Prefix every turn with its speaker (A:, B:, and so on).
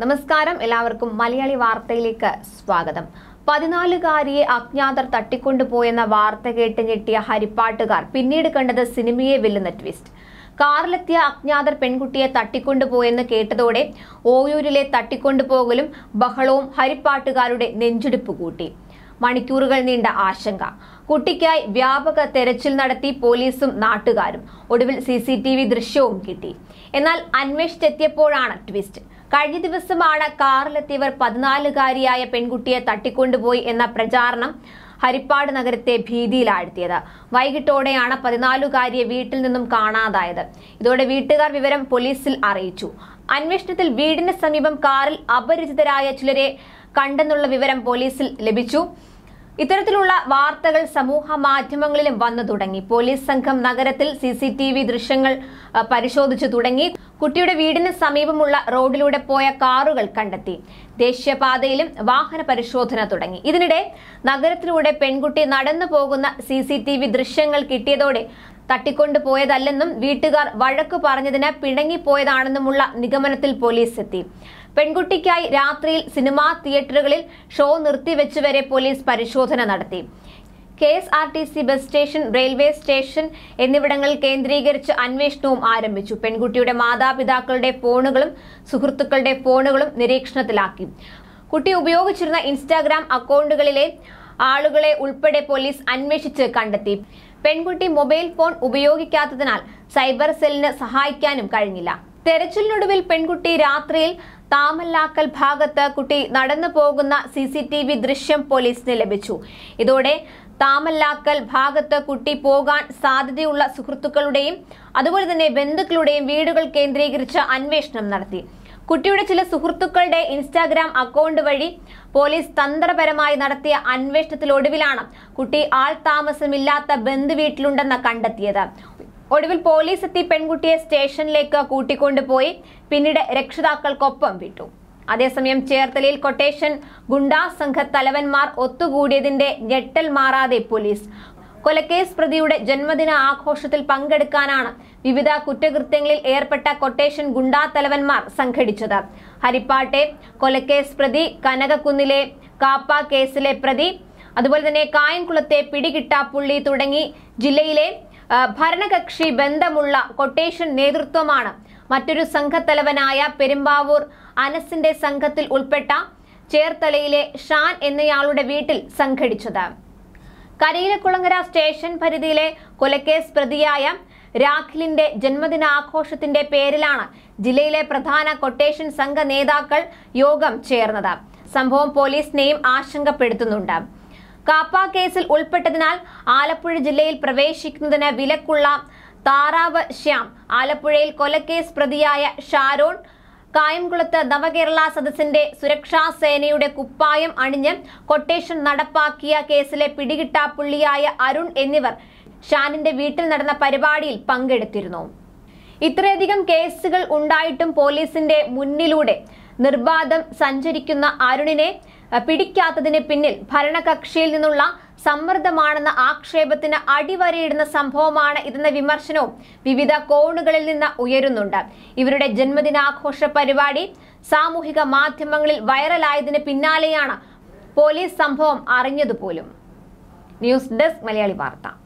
A: നമസ്കാരം എല്ലാവർക്കും മലയാളി വാർത്തയിലേക്ക് സ്വാഗതം പതിനാലുകാരിയെ അജ്ഞാതർ തട്ടിക്കൊണ്ടുപോയെന്ന വാർത്ത കേട്ട് ഞെട്ടിയ ഹരിപ്പാട്ടുകാർ പിന്നീട് കണ്ടത് സിനിമയെ വെല്ലുന്ന ട്വിസ്റ്റ് കാറിലെത്തിയ അജ്ഞാതർ പെൺകുട്ടിയെ തട്ടിക്കൊണ്ടുപോയെന്ന് കേട്ടതോടെ ഓയൂരിലെ തട്ടിക്കൊണ്ടുപോകലും ബഹളവും ഹരിപ്പാട്ടുകാരുടെ നെഞ്ചിടിപ്പ് കൂട്ടി മണിക്കൂറുകൾ നീണ്ട ആശങ്ക കുട്ടിക്കായി വ്യാപക തെരച്ചിൽ നടത്തി പോലീസും നാട്ടുകാരും ഒടുവിൽ സി സി ടി വി ദൃശ്യവും കിട്ടി എന്നാൽ അന്വേഷിച്ചെത്തിയപ്പോഴാണ് ട്വിസ്റ്റ് കഴിഞ്ഞ ദിവസമാണ് കാറിലെത്തിയവർ പതിനാലുകാരിയായ പെൺകുട്ടിയെ തട്ടിക്കൊണ്ടുപോയി എന്ന പ്രചാരണം ഹരിപ്പാട് നഗരത്തെ ഭീതിയിലാഴ്ത്തിയത് വൈകിട്ടോടെയാണ് പതിനാലുകാരിയെ വീട്ടിൽ നിന്നും കാണാതായത് ഇതോടെ വീട്ടുകാർ വിവരം പോലീസിൽ അറിയിച്ചു അന്വേഷണത്തിൽ വീടിന് സമീപം കാറിൽ അപരിചിതരായ ചിലരെ കണ്ടെന്നുള്ള വിവരം പോലീസിൽ ലഭിച്ചു ഇത്തരത്തിലുള്ള വാർത്തകൾ സമൂഹ മാധ്യമങ്ങളിലും വന്നു തുടങ്ങി പോലീസ് സംഘം നഗരത്തിൽ സി സി ടി വി ദൃശ്യങ്ങൾ പരിശോധിച്ചു തുടങ്ങി കുട്ടിയുടെ വീടിന് സമീപമുള്ള റോഡിലൂടെ പോയ കാറുകൾ കണ്ടെത്തി ദേശീയപാതയിലും വാഹന പരിശോധന തുടങ്ങി ഇതിനിടെ നഗരത്തിലൂടെ പെൺകുട്ടി നടന്നു പോകുന്ന സി സി ടി വി ദൃശ്യങ്ങൾ കിട്ടിയതോടെ തട്ടിക്കൊണ്ടുപോയതല്ലെന്നും വീട്ടുകാർ വഴക്കു പറഞ്ഞതിന് പിണങ്ങിപ്പോയതാണെന്നുമുള്ള നിഗമനത്തിൽ പോലീസ് എത്തി പെൺകുട്ടിക്കായി രാത്രിയിൽ സിനിമാ തിയേറ്ററുകളിൽ ഷോ നിർത്തിവെച്ചുവരെ പോലീസ് പരിശോധന നടത്തി K S R T C bus station railway station എന്നിവിടങ്ങൾ കേന്ദ്രീകരിച്ച് അന്വേഷണവും ആരംഭിച്ചു പെൺകുട്ടിയുടെ മാതാപിതാക്കളുടെ ഫോണുകളും സുഹൃത്തുക്കളുടെ ഫോണുകളും നിരീക്ഷണത്തിലാക്കി കുട്ടി ഉപയോഗിച്ചിരുന്ന ഇൻസ്റ്റാഗ്രാം അക്കൗണ്ടുകളിലെ ആളുകളെ ഉൾപ്പെടെ പോലീസ് അന്വേഷിച്ച് കണ്ടെത്തി പെൺകുട്ടി മൊബൈൽ ഫോൺ ഉപയോഗിക്കാത്തതിനാൽ സൈബർ സെല്ലിന് സഹായിക്കാനും കഴിഞ്ഞില്ല തെരച്ചിലിനൊടുവിൽ പെൺകുട്ടി രാത്രിയിൽ താമല്ലാക്കൽ ഭാഗത്ത് കുട്ടി നടന്നു പോകുന്ന സി സി ടി വി ദൃശ്യം പോലീസിന് ലഭിച്ചു ഇതോടെ താമല്ലാക്കൽ ഭാഗത്ത് കുട്ടി പോകാൻ സാധ്യതയുള്ള സുഹൃത്തുക്കളുടെയും അതുപോലെ തന്നെ ബന്ധുക്കളുടെയും വീടുകൾ കേന്ദ്രീകരിച്ച് അന്വേഷണം നടത്തി കുട്ടിയുടെ ചില സുഹൃത്തുക്കളുടെ ഇൻസ്റ്റാഗ്രാം അക്കൗണ്ട് വഴി പോലീസ് തന്ത്രപരമായി നടത്തിയ അന്വേഷണത്തിലൊടുവിലാണ് കുട്ടി ആൾ താമസമില്ലാത്ത ബന്ധു വീട്ടിലുണ്ടെന്ന് കണ്ടെത്തിയത് ഒടുവിൽ പോലീസ് എത്തി പെൺകുട്ടിയെ സ്റ്റേഷനിലേക്ക് കൂട്ടിക്കൊണ്ടുപോയി പിന്നീട് രക്ഷിതാക്കൾക്കൊപ്പം വിട്ടു അതേസമയം ചേർത്തലയിൽ കൊട്ടേഷൻ ഗുണ്ടാ സംഘ തലവന്മാർ ഒത്തുകൂടിയതിന്റെ ഞെട്ടൽ മാറാതെ പോലീസ് കൊലക്കേസ് പ്രതിയുടെ ജന്മദിന ആഘോഷത്തിൽ പങ്കെടുക്കാനാണ് വിവിധ കുറ്റകൃത്യങ്ങളിൽ ഏർപ്പെട്ട കൊട്ടേഷൻ ഗുണ്ടാ തലവന്മാർ സംഘടിച്ചത് ഹരിപ്പാട്ടെ കൊലക്കേസ് പ്രതി കനകക്കുന്നിലെ കാപ്പ കേസിലെ പ്രതി അതുപോലെ തന്നെ കായംകുളത്തെ പിടികിട്ടാപ്പുള്ളി തുടങ്ങി ജില്ലയിലെ ഭരണകക്ഷി ബന്ധമുള്ള കൊട്ടേഷൻ നേതൃത്വമാണ് മറ്റൊരു സംഘത്തലവനായ പെരുമ്പാവൂർ അനസിന്റെ സംഘത്തിൽ ഉൾപ്പെട്ട ചേർത്തലയിലെ ഷാൻ എന്നയാളുടെ വീട്ടിൽ സംഘടിച്ചത് കരയിലക്കുളങ്ങര സ്റ്റേഷൻ പരിധിയിലെ കൊലക്കേസ് പ്രതിയായ രാഖിലിന്റെ ജന്മദിനാഘോഷത്തിന്റെ പേരിലാണ് ജില്ലയിലെ പ്രധാന കൊട്ടേഷൻ സംഘ നേതാക്കൾ യോഗം ചേർന്നത് സംഭവം പോലീസിനെയും ആശങ്കപ്പെടുത്തുന്നുണ്ട് കാപ്പ കേസിൽ ഉൾപ്പെട്ടതിനാൽ ആലപ്പുഴ ജില്ലയിൽ പ്രവേശിക്കുന്നതിന് വിലക്കുള്ള താറാവ് ശ്യാം ആലപ്പുഴയിൽ കൊലക്കേസ് പ്രതിയായ ഷാരോൺ കായംകുളത്ത് നവകേരള സദസ്സിന്റെ സുരക്ഷാ സേനയുടെ കുപ്പായം അണിഞ്ഞ് കൊട്ടേഷൻ നടപ്പാക്കിയ കേസിലെ പിടികിട്ടാപ്പുള്ളിയായ അരുൺ എന്നിവർ ഷാനിന്റെ വീട്ടിൽ നടന്ന പരിപാടിയിൽ പങ്കെടുത്തിരുന്നു ഇത്രയധികം കേസുകൾ ഉണ്ടായിട്ടും പോലീസിന്റെ മുന്നിലൂടെ നിർബാധം സഞ്ചരിക്കുന്ന അരുണിനെ പിടിക്കാത്തതിന് പിന്നിൽ ഭരണകക്ഷിയിൽ നിന്നുള്ള സമ്മർദ്ദമാണെന്ന ആക്ഷേപത്തിന് അടിവരയിടുന്ന സംഭവമാണ് ഇതെന്ന വിമർശനവും വിവിധ കോണുകളിൽ നിന്ന് ഉയരുന്നുണ്ട് ഇവരുടെ ജന്മദിനാഘോഷ പരിപാടി സാമൂഹിക മാധ്യമങ്ങളിൽ വൈറലായതിന് പിന്നാലെയാണ് പോലീസ് സംഭവം അറിഞ്ഞതുപോലും ന്യൂസ് ഡെസ്ക് മലയാളി വാർത്ത